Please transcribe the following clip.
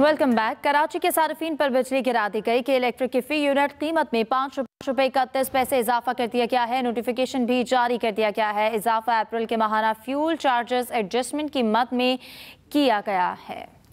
welcome back Karachi के सार्फिन पर बिजली गिरा दी गई कि इलेक्ट्रिक की फी यूनिट कीमत में पाँच रुपये इकतीस पैसे इजाफा कर दिया गया है नोटिफिकेशन भी जारी कर दिया गया है इजाफा अप्रैल के महाना फ्यूल चार्जेस एडजस्टमेंट की मत में किया गया है